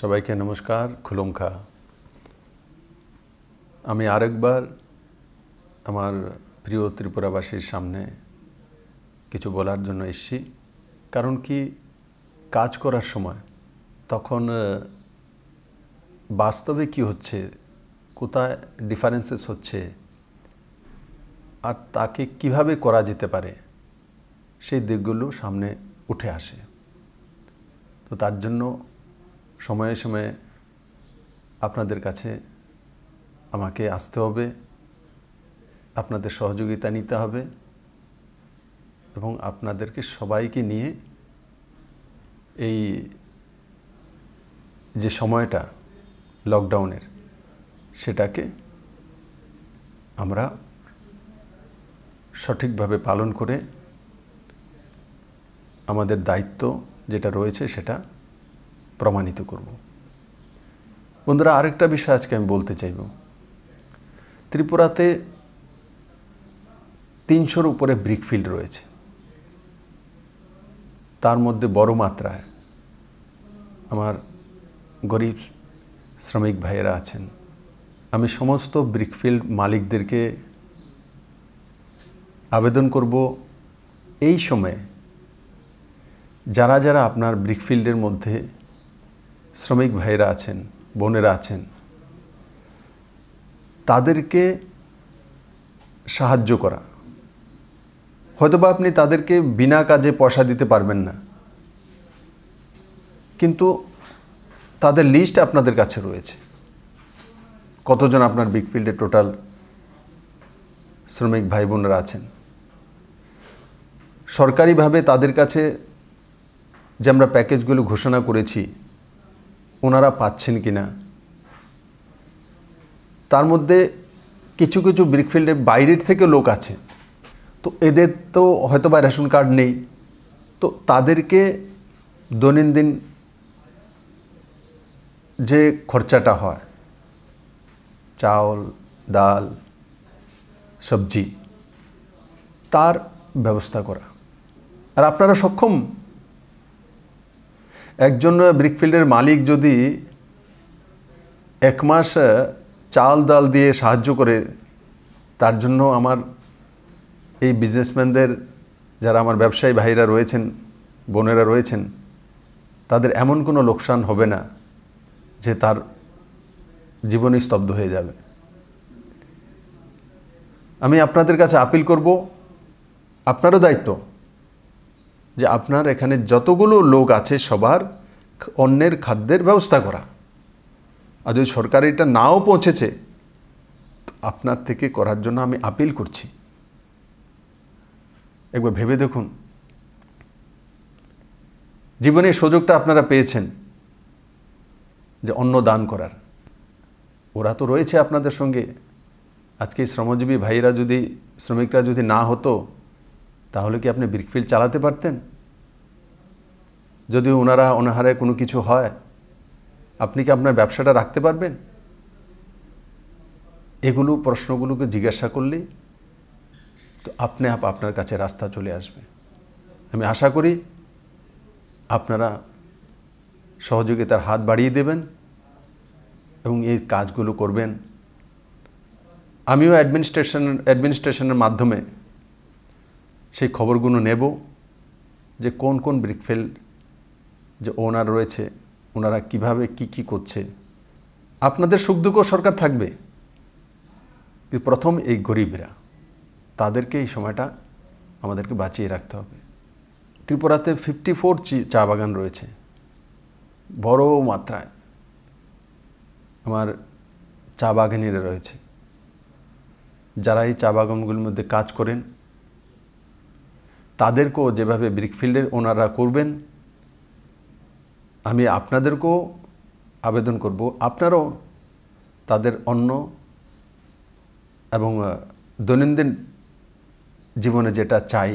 সবাইকে নমস্কার খুলমখা আমি আরেকবার আমার প্রিয় ত্রিপুরাবাসীর সামনে কিছু বলার জন্য এসছি কারণ কি কাজ করার সময় তখন বাস্তবে কি হচ্ছে কোথায় ডিফারেন্সেস হচ্ছে আর তাকে কিভাবে করা যেতে পারে সেই দিকগুলো সামনে উঠে আসে তো তার জন্য সময়ে সময়ে আপনাদের কাছে আমাকে আসতে হবে আপনাদের সহযোগিতা নিতে হবে এবং আপনাদেরকে সবাইকে নিয়ে এই যে সময়টা লকডাউনের সেটাকে আমরা সঠিকভাবে পালন করে আমাদের দায়িত্ব যেটা রয়েছে সেটা প্রমাণিত করব বন্ধুরা আরেকটা বিষয় আজকে আমি বলতে চাইব ত্রিপুরাতে তিনশোর উপরে ব্রিকফিল্ড রয়েছে তার মধ্যে বড় মাত্রায় আমার গরিব শ্রমিক ভাইয়েরা আছেন আমি সমস্ত ব্রিকফিল্ড মালিকদেরকে আবেদন করব এই সময়ে যারা যারা আপনার ব্রিকফিল্ডের মধ্যে শ্রমিক ভাইরা আছেন বোনেরা আছেন তাদেরকে সাহায্য করা হয়তোবা আপনি তাদেরকে বিনা কাজে পয়সা দিতে পারবেন না কিন্তু তাদের লিস্ট আপনাদের কাছে রয়েছে কতজন আপনার বিগফিল্ডে টোটাল শ্রমিক ভাই বোনরা আছেন সরকারিভাবে তাদের কাছে যে আমরা প্যাকেজগুলো ঘোষণা করেছি ওনারা পাচ্ছেন কি না তার মধ্যে কিছু কিছু ব্রিকফিল্ডে বাইরের থেকে লোক আছে তো এদের তো হয়তো বা রেশন কার্ড নেই তো তাদেরকে দৈনন্দিন যে খরচাটা হয় চাল ডাল সবজি তার ব্যবস্থা করা আর আপনারা সক্ষম একজন ব্রিকফিল্ডের মালিক যদি এক মাস চাল ডাল দিয়ে সাহায্য করে তার জন্য আমার এই বিজনেসম্যানদের যারা আমার ব্যবসায়ী ভাইরা রয়েছেন বোনেরা রয়েছেন তাদের এমন কোনো লোকসান হবে না যে তার জীবনই স্তব্ধ হয়ে যাবে আমি আপনাদের কাছে আপিল করব আপনারও দায়িত্ব যে আপনার এখানে যতগুলো লোক আছে সবার অন্যের খাদ্যের ব্যবস্থা করা আর যদি সরকার এটা নাও পৌঁছেছে আপনার থেকে করার জন্য আমি আপিল করছি একবার ভেবে দেখুন জীবনে সুযোগটা আপনারা পেয়েছেন যে অন্ন দান করার ওরা তো রয়েছে আপনাদের সঙ্গে আজকে শ্রমজীবী ভাইরা যদি শ্রমিকরা যদি না হতো তাহলে কি আপনি ব্রিকফিল চালাতে পারতেন যদি ওনারা অনাহারে কোনো কিছু হয় আপনি কি আপনার ব্যবসাটা রাখতে পারবেন এগুলো প্রশ্নগুলোকে জিজ্ঞাসা করলেই তো আপনি আপ আপনার কাছে রাস্তা চলে আসবে আমি আশা করি আপনারা সহযোগিতার হাত বাড়িয়ে দেবেন এবং এই কাজগুলো করবেন আমিও অ্যাডমিনিস্ট্রেশন অ্যাডমিনিস্ট্রেশনের মাধ্যমে সেই খবরগুলো নেব যে কোন কোন ব্রিকফিল্ড যে ওনার রয়েছে ওনারা কিভাবে কি কি করছে আপনাদের সুখ দুঃখ সরকার থাকবে প্রথম এই গরিবরা তাদেরকে এই সময়টা আমাদেরকে বাঁচিয়ে রাখতে হবে ত্রিপুরাতে ফিফটি ফোর চা বাগান রয়েছে বড় মাত্রায় আমার চা বাগানেরা রয়েছে যারা এই চা বাগানগুলির মধ্যে কাজ করেন তাদেরকেও যেভাবে ব্রিকফিল্ডের ওনারা করবেন আমি আপনাদেরকেও আবেদন করব আপনারাও তাদের অন্য এবং দৈনন্দিন জীবনে যেটা চাই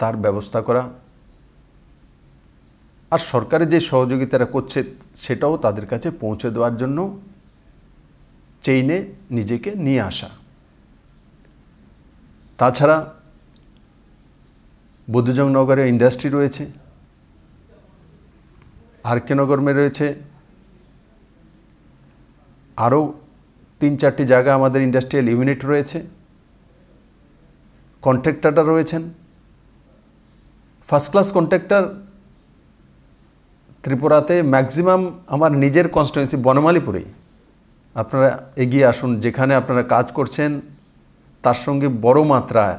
তার ব্যবস্থা করা আর সরকারের যে সহযোগিতারা করছে সেটাও তাদের কাছে পৌঁছে দেওয়ার জন্য চেইনে নিজেকে নিয়ে আসা তাছাড়া বুদ্ধজং নগরে ইন্ডাস্ট্রি রয়েছে আর কে নগরমে রয়েছে আরও তিন চারটি জায়গা আমাদের ইন্ডাস্ট্রিয়াল ইউনিট রয়েছে কন্ট্রাক্টাররা রয়েছেন ফার্স্ট ক্লাস কন্ট্রাক্টার ত্রিপুরাতে ম্যাক্সিমাম আমার নিজের কনস্টিটুয়েন্সি বনমালীপুরেই আপনারা এগিয়ে আসুন যেখানে আপনারা কাজ করছেন তার সঙ্গে বড় মাত্রায়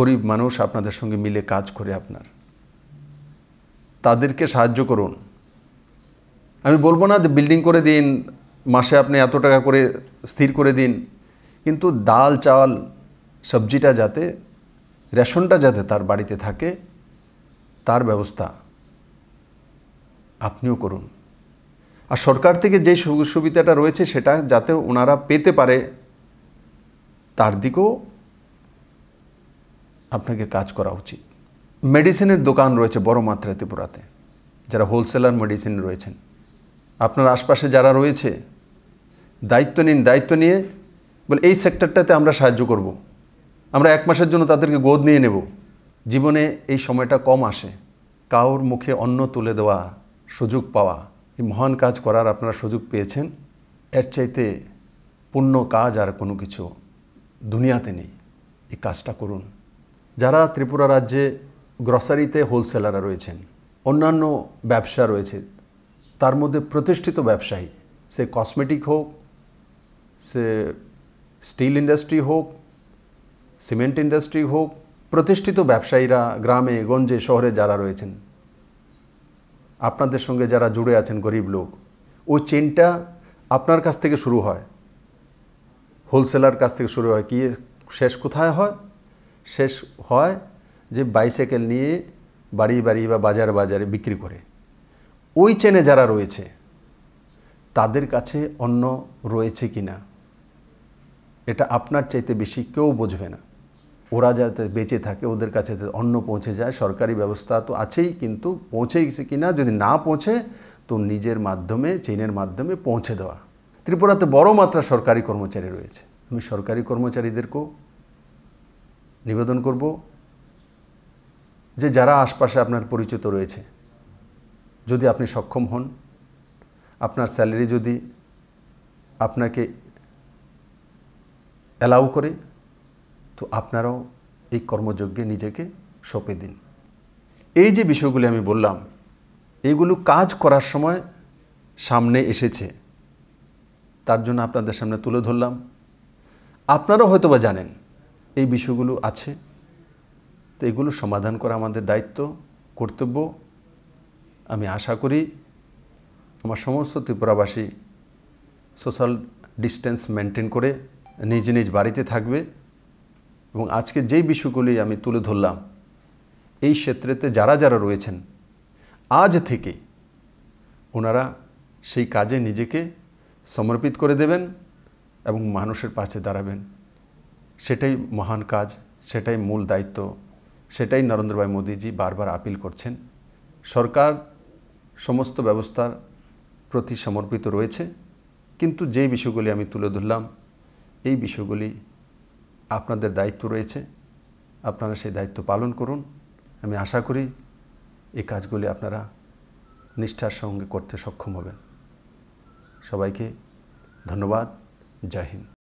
গরিব মানুষ আপনাদের সঙ্গে মিলে কাজ করে আপনার তাদেরকে সাহায্য করুন আমি বলবো না যে বিল্ডিং করে দিন মাসে আপনি এত টাকা করে স্থির করে দিন কিন্তু ডাল চাল সবজিটা যাতে রেশনটা যাতে তার বাড়িতে থাকে তার ব্যবস্থা আপনিও করুন আর সরকার থেকে যে সুবিধাটা রয়েছে সেটা যাতে ওনারা পেতে পারে তার দিকেও আপনাকে কাজ করা উচিত মেডিসিনের দোকান রয়েছে বড় মাত্রায় ত্রিপুরাতে যারা হোলসেলার মেডিসিন রয়েছেন আপনার আশপাশে যারা রয়েছে দায়িত্ব নিন দায়িত্ব নিয়ে বলে এই সেক্টরটাতে আমরা সাহায্য করব। আমরা এক মাসের জন্য তাদেরকে গোদ নিয়ে নেব জীবনে এই সময়টা কম আসে কাউর মুখে অন্ন তুলে দেওয়া সুযোগ পাওয়া এই মহান কাজ করার আপনারা সুযোগ পেয়েছেন এর চাইতে পূর্ণ কাজ আর কোনো কিছু দুনিয়াতে নেই এই কাজটা করুন যারা ত্রিপুরা রাজ্যে গ্রসারিতে হোলসেলাররা রয়েছেন অন্যান্য ব্যবসা রয়েছে তার মধ্যে প্রতিষ্ঠিত ব্যবসায়ী সে কসমেটিক হোক সে স্টিল ইন্ডাস্ট্রি হোক সিমেন্ট ইন্ডাস্ট্রি হোক প্রতিষ্ঠিত ব্যবসায়ীরা গ্রামে গঞ্জে শহরে যারা রয়েছেন আপনাদের সঙ্গে যারা জুড়ে আছেন গরিব লোক ওই চেনটা আপনার কাছ থেকে শুরু হয় হোলসেলার কাছ থেকে শুরু হয় কি শেষ কোথায় হয় শেষ হয় যে বাইসাইকেল নিয়ে বাড়ি বাড়ি বা বাজার বাজারে বিক্রি করে ওই চেনে যারা রয়েছে তাদের কাছে অন্য রয়েছে কি না এটা আপনার চাইতে বেশি কেউ বুঝবে না ওরা যাতে বেঁচে থাকে ওদের কাছে অন্ন পৌঁছে যায় সরকারি ব্যবস্থা তো আছেই কিন্তু পৌঁছে গেছে কি না যদি না পৌঁছে তো নিজের মাধ্যমে চেনের মাধ্যমে পৌঁছে দেওয়া ত্রিপুরাতে বড় মাত্রা সরকারি কর্মচারী রয়েছে আমি সরকারি কর্মচারীদেরকেও নিবেদন করব যে যারা আশপাশে আপনার পরিচিত রয়েছে যদি আপনি সক্ষম হন আপনার স্যালারি যদি আপনাকে অ্যালাউ করে তো আপনারাও এই কর্মযজ্ঞে নিজেকে সঁপে দিন এই যে বিষয়গুলি আমি বললাম এইগুলো কাজ করার সময় সামনে এসেছে তার জন্য আপনাদের সামনে তুলে ধরলাম আপনারাও হয়তোবা জানেন এই বিষয়গুলো আছে তো এগুলো সমাধান করা আমাদের দায়িত্ব কর্তব্য আমি আশা করি আমার সমস্ত ত্রিপুরাবাসী সোশ্যাল ডিস্টেন্স মেনটেন করে নিজ নিজ বাড়িতে থাকবে এবং আজকে যেই বিষয়গুলি আমি তুলে ধরলাম এই ক্ষেত্রেতে যারা যারা রয়েছেন আজ থেকে ওনারা সেই কাজে নিজেকে সমর্পিত করে দেবেন এবং মানুষের পাশে দাঁড়াবেন সেটাই মহান কাজ সেটাই মূল দায়িত্ব সেটাই নরেন্দ্রভাই মোদীজি বারবার আপিল করছেন সরকার সমস্ত ব্যবস্থার প্রতি সমর্পিত রয়েছে কিন্তু যে বিষয়গুলি আমি তুলে ধরলাম এই বিষয়গুলি আপনাদের দায়িত্ব রয়েছে আপনারা সেই দায়িত্ব পালন করুন আমি আশা করি এই কাজগুলি আপনারা নিষ্ঠার সঙ্গে করতে সক্ষম হবেন সবাইকে ধন্যবাদ জয় হিন্দ